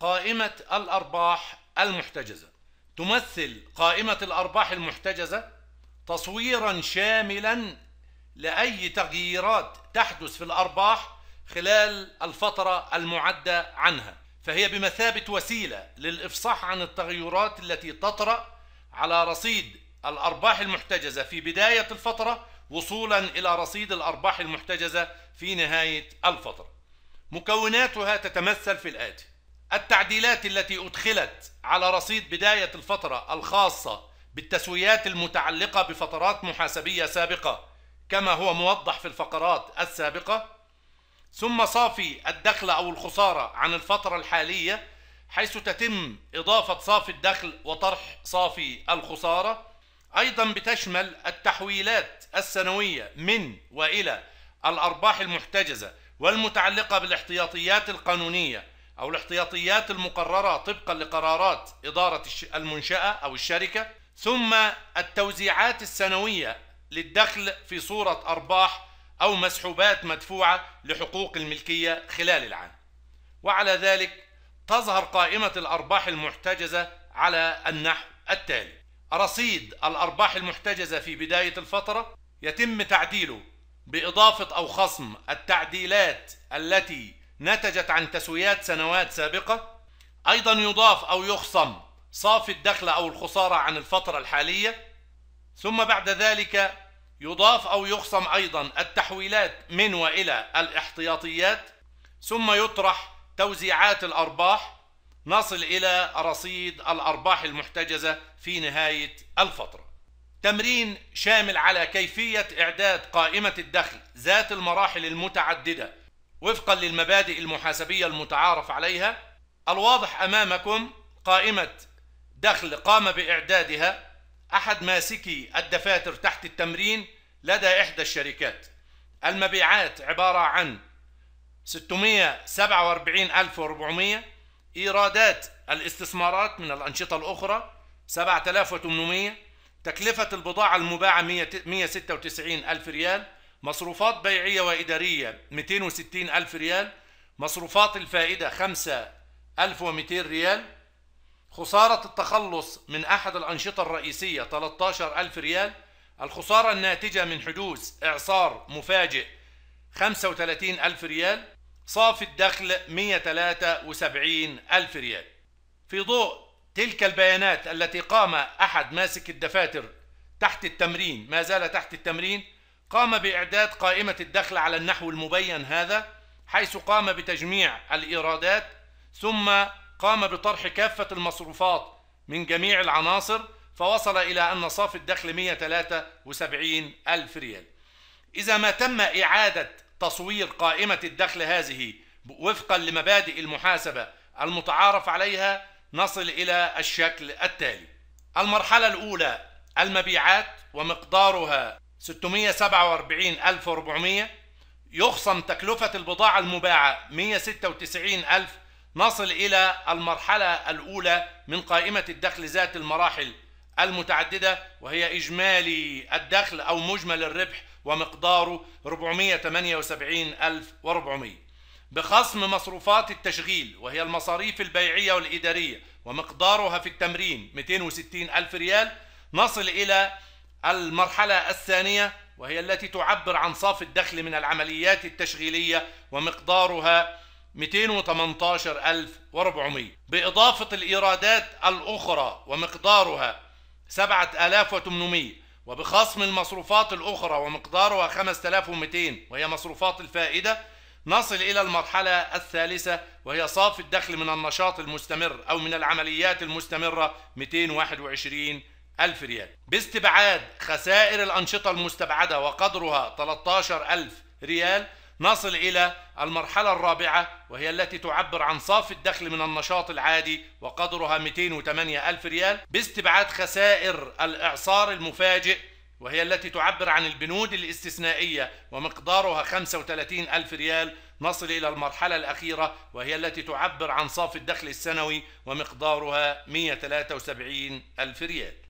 قائمة الأرباح المحتجزة تمثل قائمة الأرباح المحتجزة تصويرا شاملا لأي تغييرات تحدث في الأرباح خلال الفترة المعدة عنها فهي بمثابة وسيلة للإفصاح عن التغيرات التي تطرأ على رصيد الأرباح المحتجزة في بداية الفترة وصولا إلى رصيد الأرباح المحتجزة في نهاية الفترة مكوناتها تتمثل في الآتي التعديلات التي أدخلت على رصيد بداية الفترة الخاصة بالتسويات المتعلقة بفترات محاسبية سابقة كما هو موضح في الفقرات السابقة ثم صافي الدخل أو الخسارة عن الفترة الحالية حيث تتم إضافة صافي الدخل وطرح صافي الخسارة أيضا بتشمل التحويلات السنوية من وإلى الأرباح المحتجزة والمتعلقة بالاحتياطيات القانونية أو الاحتياطيات المقررة طبقا لقرارات إدارة المنشأة أو الشركة ثم التوزيعات السنوية للدخل في صورة أرباح أو مسحوبات مدفوعة لحقوق الملكية خلال العام وعلى ذلك تظهر قائمة الأرباح المحتجزة على النحو التالي رصيد الأرباح المحتجزة في بداية الفترة يتم تعديله بإضافة أو خصم التعديلات التي نتجت عن تسويات سنوات سابقة أيضا يضاف أو يخصم صافي الدخل أو الخسارة عن الفترة الحالية ثم بعد ذلك يضاف أو يخصم أيضا التحويلات من وإلى الاحتياطيات ثم يطرح توزيعات الأرباح نصل إلى رصيد الأرباح المحتجزة في نهاية الفترة تمرين شامل على كيفية إعداد قائمة الدخل ذات المراحل المتعددة وفقا للمبادئ المحاسبية المتعارف عليها الواضح أمامكم قائمة دخل قام بإعدادها أحد ماسكي الدفاتر تحت التمرين لدى إحدى الشركات المبيعات عبارة عن 647400 إيرادات الاستثمارات من الأنشطة الأخرى 7800 تكلفة البضاعة المباعة 196000 ريال مصروفات بيعية وإدارية 260 ألف ريال مصروفات الفائدة 5200 ريال خسارة التخلص من أحد الأنشطة الرئيسية 13 ألف ريال الخسارة الناتجة من حدوث إعصار مفاجئ 35 ألف ريال صافي الدخل 173 ألف ريال في ضوء تلك البيانات التي قام أحد ماسك الدفاتر تحت التمرين ما زال تحت التمرين قام بإعداد قائمة الدخل على النحو المبين هذا حيث قام بتجميع الإيرادات ثم قام بطرح كافة المصروفات من جميع العناصر فوصل إلى أن صافي الدخل 173 ألف ريال إذا ما تم إعادة تصوير قائمة الدخل هذه وفقا لمبادئ المحاسبة المتعارف عليها نصل إلى الشكل التالي المرحلة الأولى المبيعات ومقدارها 647400 يخصم تكلفة البضاعة المباعة 196000 نصل إلى المرحلة الأولى من قائمة الدخل ذات المراحل المتعددة وهي إجمالي الدخل أو مجمل الربح ومقداره 478400 بخصم مصروفات التشغيل وهي المصاريف البيعية والإدارية ومقدارها في التمرين 260000 ريال نصل إلى المرحلة الثانية وهي التي تعبر عن صافي الدخل من العمليات التشغيلية ومقدارها 218400 بإضافة الإيرادات الأخرى ومقدارها 7800 وبخصم المصروفات الأخرى ومقدارها 5200 وهي مصروفات الفائدة نصل إلى المرحلة الثالثة وهي صافي الدخل من النشاط المستمر أو من العمليات المستمرة 221 ألف ريال باستبعاد خسائر الأنشطة المستبعدة وقدرها 13000 ريال نصل إلى المرحلة الرابعة وهي التي تعبر عن صافي الدخل من النشاط العادي وقدرها 208 ألف ريال باستبعاد خسائر الإعصار المفاجئ وهي التي تعبر عن البنود الاستثنائية ومقدارها 35 ألف ريال نصل إلى المرحلة الأخيرة وهي التي تعبر عن صافي الدخل السنوي ومقدارها 173 ألف ريال